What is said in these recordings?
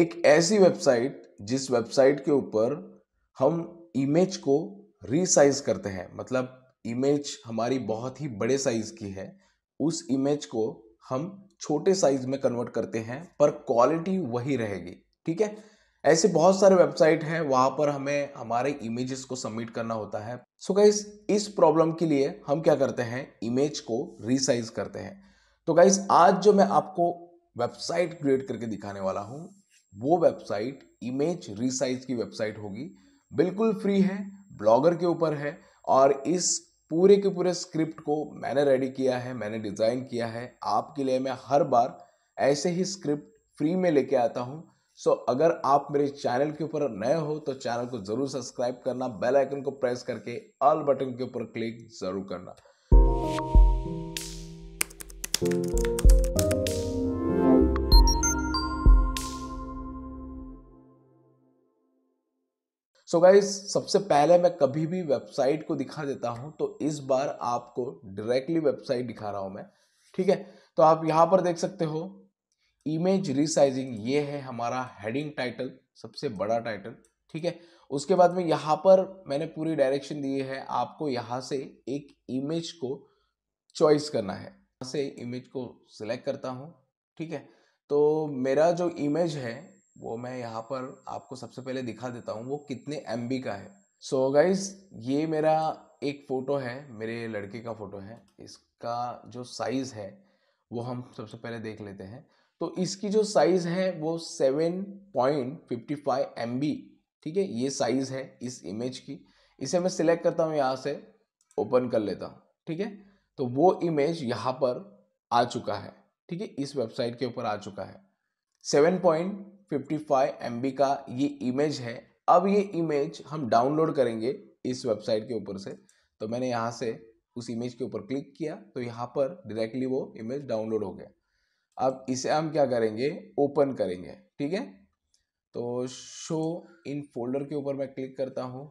एक ऐसी वेबसाइट जिस वेबसाइट के ऊपर हम इमेज को रीसाइज करते हैं मतलब इमेज हमारी बहुत ही बड़े साइज की है उस इमेज को हम छोटे साइज में कन्वर्ट करते हैं पर क्वालिटी वही रहेगी ठीक है ऐसे बहुत सारे वेबसाइट हैं वहां पर हमें हमारे इमेजेस को सबमिट करना होता है सो so गाइस इस प्रॉब्लम के लिए हम क्या करते हैं इमेज को रिसाइज करते हैं तो गाइस आज जो मैं आपको वेबसाइट क्रिएट करके दिखाने वाला हूं वो वेबसाइट इमेज रिसाइज की वेबसाइट होगी बिल्कुल फ्री है ब्लॉगर के ऊपर है और इस पूरे के पूरे स्क्रिप्ट को मैंने रेडी किया है मैंने डिज़ाइन किया है आपके लिए मैं हर बार ऐसे ही स्क्रिप्ट फ्री में लेके आता हूँ सो so, अगर आप मेरे चैनल के ऊपर नए हो तो चैनल को ज़रूर सब्सक्राइब करना बेल आइकन को प्रेस करके ऑल बटन के ऊपर क्लिक ज़रूर करना सो so गाइज सबसे पहले मैं कभी भी वेबसाइट को दिखा देता हूँ तो इस बार आपको डायरेक्टली वेबसाइट दिखा रहा हूँ मैं ठीक है तो आप यहाँ पर देख सकते हो इमेज रिसाइजिंग ये है हमारा हेडिंग टाइटल सबसे बड़ा टाइटल ठीक है उसके बाद में यहाँ पर मैंने पूरी डायरेक्शन दी है आपको यहाँ से एक इमेज को चॉइस करना है यहाँ से इमेज को सिलेक्ट करता हूँ ठीक है तो मेरा जो इमेज है वो मैं यहाँ पर आपको सबसे पहले दिखा देता हूँ वो कितने एम का है सो so गाइज ये मेरा एक फ़ोटो है मेरे लड़के का फ़ोटो है इसका जो साइज़ है वो हम सबसे पहले देख लेते हैं तो इसकी जो साइज़ है वो seven point fifty five M ठीक है ये साइज़ है इस इमेज की इसे मैं सिलेक्ट करता हूँ यहाँ से ओपन कर लेता हूँ ठीक है तो वो इमेज यहाँ पर आ चुका है ठीक है इस वेबसाइट के ऊपर आ चुका है सेवन पॉइंट 55 एम का ये इमेज है अब ये इमेज हम डाउनलोड करेंगे इस वेबसाइट के ऊपर से तो मैंने यहाँ से उस इमेज के ऊपर क्लिक किया तो यहाँ पर डायरेक्टली वो इमेज डाउनलोड हो गया अब इसे हम क्या करेंगे ओपन करेंगे ठीक है तो शो इन फोल्डर के ऊपर मैं क्लिक करता हूँ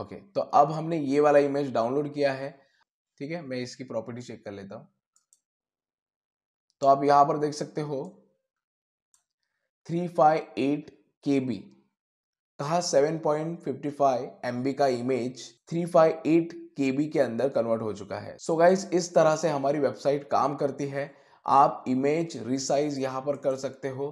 ओके तो अब हमने ये वाला इमेज डाउनलोड किया है ठीक है मैं इसकी प्रॉपर्टी चेक कर लेता हूँ तो आप यहाँ पर देख सकते हो three five eight K B कहा seven point fifty five M B का इमेज थ्री फाइव एट के अंदर कन्वर्ट हो चुका है सो so गाइज इस तरह से हमारी वेबसाइट काम करती है आप इमेज रिसाइज यहाँ पर कर सकते हो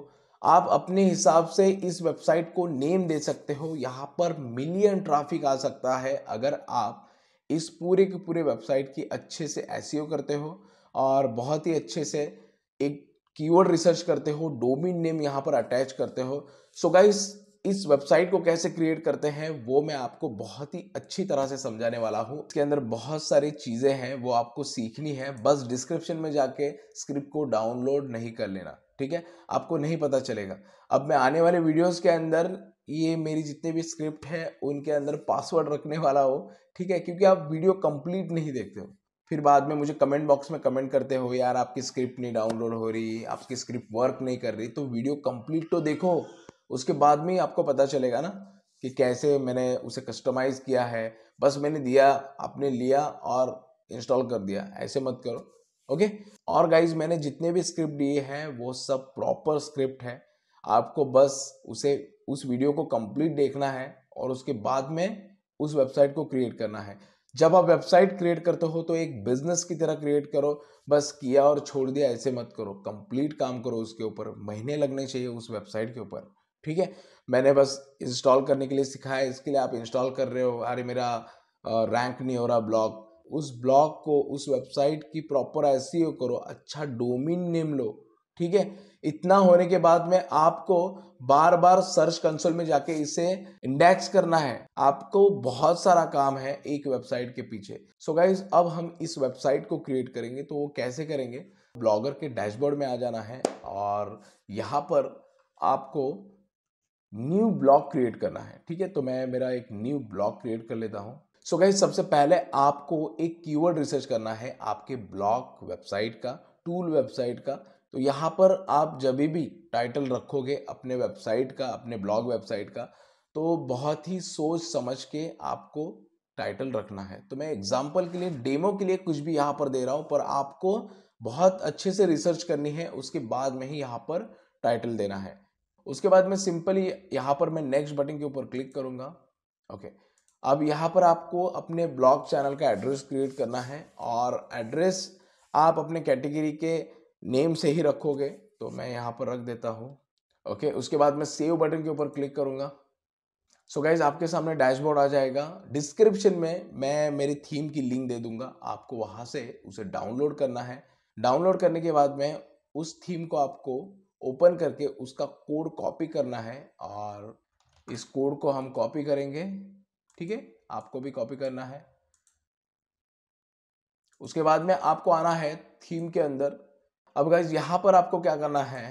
आप अपने हिसाब से इस वेबसाइट को नेम दे सकते हो यहाँ पर मिलियन ट्रैफिक आ सकता है अगर आप इस पूरे के पूरे वेबसाइट की अच्छे से एस e करते हो और बहुत ही अच्छे से एक कीवर्ड रिसर्च करते हो डोमिन नेम यहाँ पर अटैच करते हो सो so गाइस इस वेबसाइट को कैसे क्रिएट करते हैं वो मैं आपको बहुत ही अच्छी तरह से समझाने वाला हूँ इसके अंदर बहुत सारी चीज़ें हैं वो आपको सीखनी है बस डिस्क्रिप्शन में जाके स्क्रिप्ट को डाउनलोड नहीं कर लेना ठीक है आपको नहीं पता चलेगा अब मैं आने वाले वीडियोस के अंदर ये मेरी जितने भी स्क्रिप्ट है उनके अंदर पासवर्ड रखने वाला हो ठीक है क्योंकि आप वीडियो कंप्लीट नहीं देखते हो फिर बाद में मुझे कमेंट बॉक्स में कमेंट करते हो यार आपकी स्क्रिप्ट नहीं डाउनलोड हो रही आपकी स्क्रिप्ट वर्क नहीं कर रही तो वीडियो कंप्लीट तो देखो उसके बाद में आपको पता चलेगा ना कि कैसे मैंने उसे कस्टमाइज़ किया है बस मैंने दिया आपने लिया और इंस्टॉल कर दिया ऐसे मत करो ओके और गाइज मैंने जितने भी स्क्रिप्ट दिए हैं वो सब प्रॉपर स्क्रिप्ट है आपको बस उसे उस वीडियो को कंप्लीट देखना है और उसके बाद में उस वेबसाइट को क्रिएट करना है जब आप वेबसाइट क्रिएट करते हो तो एक बिजनेस की तरह क्रिएट करो बस किया और छोड़ दिया ऐसे मत करो कंप्लीट काम करो उसके ऊपर महीने लगने चाहिए उस वेबसाइट के ऊपर ठीक है मैंने बस इंस्टॉल करने के लिए सिखाया इसके लिए आप इंस्टॉल कर रहे हो अरे मेरा रैंक नहीं हो रहा ब्लॉग उस ब्लॉग को उस वेबसाइट की प्रॉपर ऐसी करो अच्छा डोमिन नेम लो ठीक है इतना होने के बाद में आपको बार बार सर्च कंसोल में जाके इसे इंडेक्स करना है आपको बहुत सारा काम है एक वेबसाइट के पीछे सो so गाइज अब हम इस वेबसाइट को क्रिएट करेंगे तो वो कैसे करेंगे ब्लॉगर के डैशबोर्ड में आ जाना है और यहाँ पर आपको न्यू ब्लॉग क्रिएट करना है ठीक है तो मैं मेरा एक न्यू ब्लॉग क्रिएट कर लेता हूँ सो गाइज सबसे पहले आपको एक कीवर्ड रिसर्च करना है आपके ब्लॉग वेबसाइट का टूल वेबसाइट का तो यहाँ पर आप जब भी टाइटल रखोगे अपने वेबसाइट का अपने ब्लॉग वेबसाइट का तो बहुत ही सोच समझ के आपको टाइटल रखना है तो मैं एग्जाम्पल के लिए डेमो के लिए कुछ भी यहाँ पर दे रहा हूँ पर आपको बहुत अच्छे से रिसर्च करनी है उसके बाद में ही यहाँ पर टाइटल देना है उसके बाद में सिंपली यहाँ पर मैं नेक्स्ट बटन के ऊपर क्लिक करूँगा ओके अब यहाँ पर आपको अपने ब्लॉग चैनल का एड्रेस क्रिएट करना है और एड्रेस आप अपने कैटेगरी के नेम से ही रखोगे तो मैं यहाँ पर रख देता हूँ ओके उसके बाद मैं सेव बटन के ऊपर क्लिक करूँगा सो so गाइज आपके सामने डैशबोर्ड आ जाएगा डिस्क्रिप्शन में मैं मेरी थीम की लिंक दे दूंगा आपको वहाँ से उसे डाउनलोड करना है डाउनलोड करने के बाद में उस थीम को आपको ओपन करके उसका कोड कॉपी करना है और इस कोड को हम कॉपी करेंगे ठीक है आपको भी कॉपी करना है उसके बाद में आपको आना है थीम के अंदर अब गाइज यहाँ पर आपको क्या करना है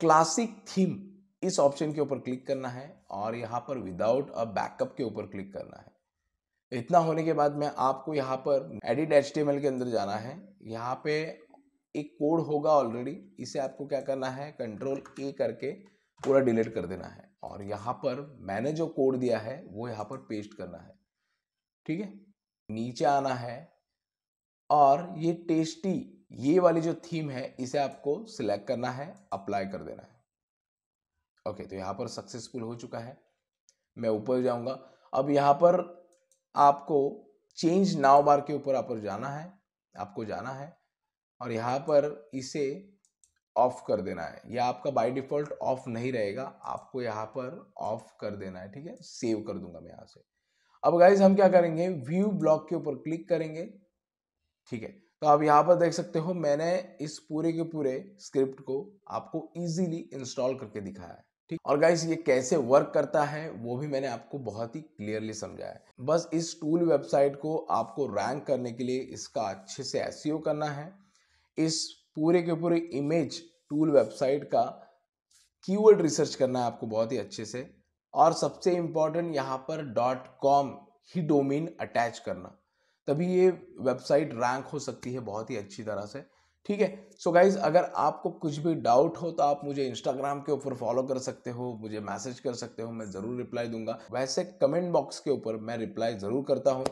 क्लासिक थीम इस ऑप्शन के ऊपर क्लिक करना है और यहाँ पर विदाउट अ बैकअप के ऊपर क्लिक करना है इतना होने के बाद में आपको यहाँ पर एडिट एच के अंदर जाना है यहाँ पे एक कोड होगा ऑलरेडी इसे आपको क्या करना है कंट्रोल ए करके पूरा डिलीट कर देना है और यहाँ पर मैंने जो कोड दिया है वो यहाँ पर पेस्ट करना है ठीक है नीचे आना है और ये टेस्टी ये वाली जो थीम है इसे आपको सिलेक्ट करना है अप्लाई कर देना है ओके तो यहां पर सक्सेसफुल हो चुका है मैं ऊपर जाऊंगा अब यहां पर आपको चेंज नाव बार के ऊपर आप जाना है आपको जाना है और यहां पर इसे ऑफ कर देना है या आपका बाय डिफॉल्ट ऑफ नहीं रहेगा आपको यहां पर ऑफ कर देना है ठीक है सेव कर दूंगा मैं यहां से अब गाइज हम क्या करेंगे व्यू ब्लॉक के ऊपर क्लिक करेंगे ठीक है तो आप यहाँ पर देख सकते हो मैंने इस पूरे के पूरे स्क्रिप्ट को आपको इजीली इंस्टॉल करके दिखाया है ठीक और गाइस ये कैसे वर्क करता है वो भी मैंने आपको बहुत ही क्लियरली समझाया है बस इस टूल वेबसाइट को आपको रैंक करने के लिए इसका अच्छे से एस करना है इस पूरे के पूरे इमेज टूल वेबसाइट का कीवर्ड रिसर्च करना है आपको बहुत ही अच्छे से और सबसे इम्पॉर्टेंट यहाँ पर डॉट कॉम ही डोमेन अटैच करना तभी ये वेबसाइट रैंक हो सकती है बहुत ही अच्छी तरह से ठीक है सो गाइज अगर आपको कुछ भी डाउट हो तो आप मुझे इंस्टाग्राम के ऊपर फॉलो कर सकते हो मुझे मैसेज कर सकते हो मैं ज़रूर रिप्लाई दूंगा वैसे कमेंट बॉक्स के ऊपर मैं रिप्लाई ज़रूर करता हूँ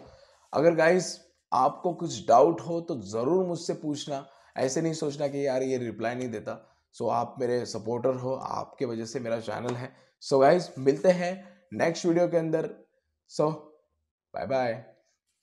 अगर गाइज आपको कुछ डाउट हो तो ज़रूर मुझसे पूछना ऐसे नहीं सोचना कि यार ये रिप्लाई नहीं देता सो so आप मेरे सपोर्टर हो आपके वजह से मेरा चैनल है सो so गाइज मिलते हैं नेक्स्ट वीडियो के अंदर सो बाय बाय